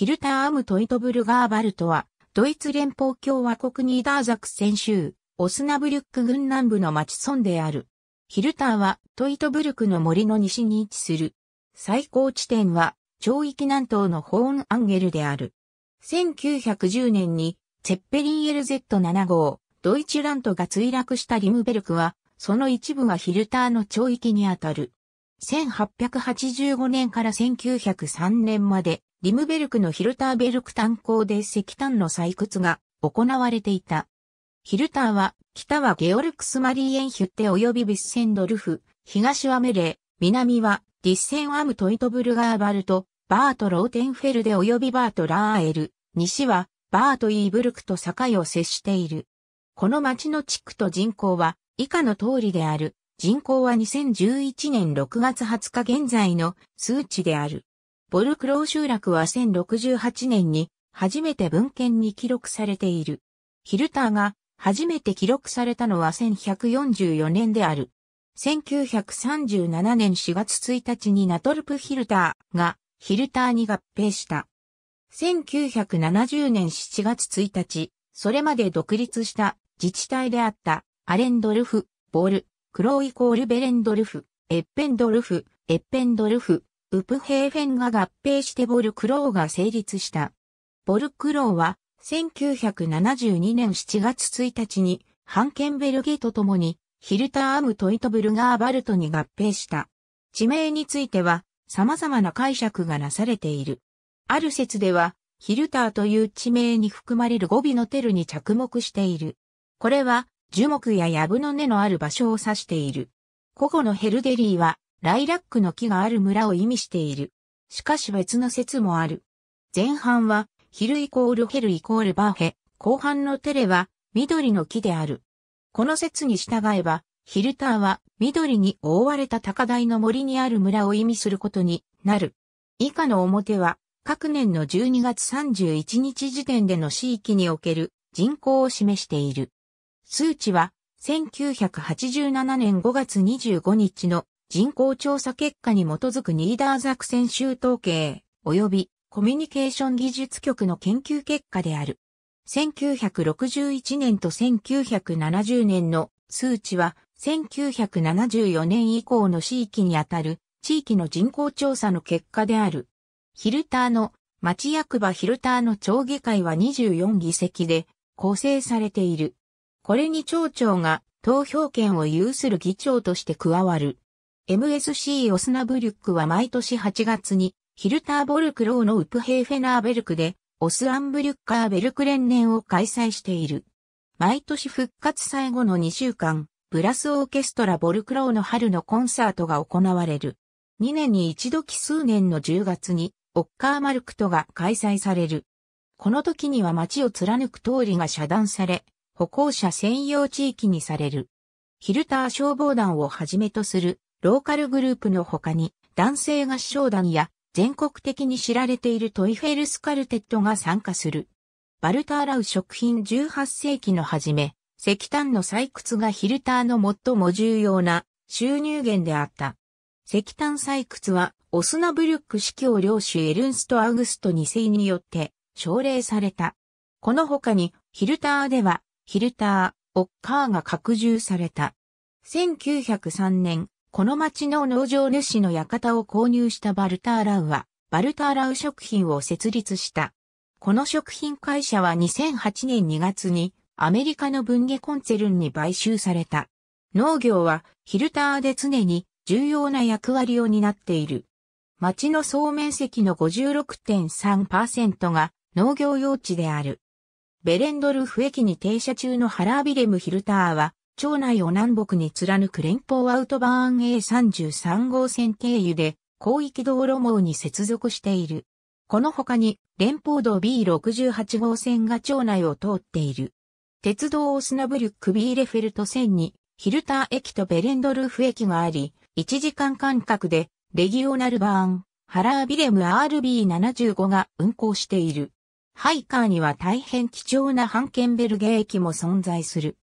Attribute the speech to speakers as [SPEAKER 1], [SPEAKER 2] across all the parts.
[SPEAKER 1] ヒルター・アムトイトブルガーバルトは、ドイツ連邦共和国ニーダーザクセン州、オスナブリュック軍南部の町村である。ヒルターはトイトブルクの森の西に位置する。最高地点は、町域南東のホーンアンゲルである。1910年に、ツェッペリン LZ7 号、ドイツラントが墜落したリムベルクは、その一部がヒルターの町域にあたる。1885年から1903年まで、リムベルクのヒルターベルク炭鉱で石炭の採掘が行われていた。ヒルターは、北はゲオルクスマリーエンヒュッテ及びヴィッセンドルフ、東はメレー、南はディッセンアムトイトブルガーバルト、バート・ローテンフェルデ及びバート・ラーエル、西はバート・イーブルクと境を接している。この町の地区と人口は以下の通りである。人口は2011年6月20日現在の数値である。ボルクロー集落は1068年に初めて文献に記録されている。ヒルターが初めて記録されたのは1144年である。1937年4月1日にナトルプヒルターがヒルターに合併した。1970年7月1日、それまで独立した自治体であったアレンドルフ、ボール、クローイコールベレンドルフ、エッペンドルフ、エッペンドルフ、ウプヘーフェンが合併してボルクローが成立した。ボルクローは1972年7月1日にハンケンベルゲと共にヒルターアムトイトブルガーバルトに合併した。地名については様々な解釈がなされている。ある説ではヒルターという地名に含まれる語尾のテルに着目している。これは樹木やヤブの根のある場所を指している。個々のヘルデリーはライラックの木がある村を意味している。しかし別の説もある。前半は、ヒルイコールヘルイコールバーヘ、後半のテレは、緑の木である。この説に従えば、ヒルターは緑に覆われた高台の森にある村を意味することになる。以下の表は、各年の12月31日時点での地域における人口を示している。数値は、1987年5月25日の人口調査結果に基づくニーダーザクセン州統計、及びコミュニケーション技術局の研究結果である。1961年と1970年の数値は1974年以降の地域にあたる地域の人口調査の結果である。ヒルターの町役場ヒルターの町議会は24議席で構成されている。これに町長が投票権を有する議長として加わる。MSC オスナブリュックは毎年8月にヒルターボルクローのウプヘーフェナーベルクでオスアンブリュッカーベルク連年を開催している。毎年復活最後の2週間、ブラスオーケストラボルクローの春のコンサートが行われる。2年に一度奇数年の10月にオッカーマルクトが開催される。この時には街を貫く通りが遮断され、歩行者専用地域にされる。ヒルター消防団をはじめとするローカルグループの他に、男性合唱団や全国的に知られているトイフェルスカルテットが参加する。バルターラウ食品18世紀の初め、石炭の採掘がヒルターの最も重要な収入源であった。石炭採掘は、オスナブルック司教領主エルンスト・アグスト2世によって奨励された。この他に、ヒルターでは、ヒルター、オッカーが拡充された。1903年、この町の農場主の館を購入したバルターラウは、バルターラウ食品を設立した。この食品会社は2008年2月にアメリカの文芸コンツェルンに買収された。農業はヒルターで常に重要な役割を担っている。町の総面積の56.3%が農業用地である。ベレンドルフ駅に停車中のハラービレムヒルターは町内を南北に貫く連邦アウトバーン A33 号線経由で広域道路網に接続している。この他に連邦道 B68 号線が町内を通っている。鉄道オスナブリュックビーレフェルト線にヒルター駅とベレンドルーフ駅があり、1時間間隔でレギオナルバーン、ハラービレム RB75 が運行している。ハイカーには大変貴重なハンケンベルゲ駅も存在する。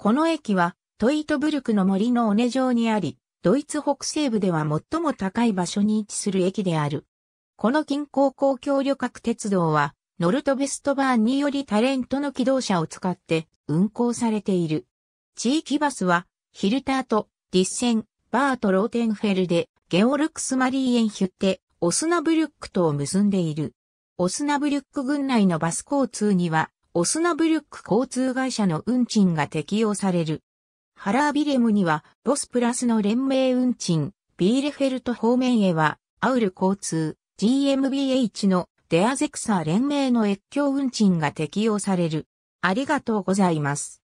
[SPEAKER 1] この駅は、トイートブルクの森の尾根上にあり、ドイツ北西部では最も高い場所に位置する駅である。この近郊公共旅客鉄道は、ノルトベストバーンによりタレントの機動車を使って運行されている。地域バスは、ヒルターとディッセン、バート・ローテンフェルデ、ゲオルクス・マリーエンヒュッテ、オスナブルックとを結んでいる。オスナブルック郡内のバス交通には、オスナブルック交通会社の運賃が適用される。ハラービレムには、ロスプラスの連盟運賃、ビーレフェルト方面へは、アウル交通、GMBH のデアゼクサー連盟の越境運賃が適用される。ありがとうございます。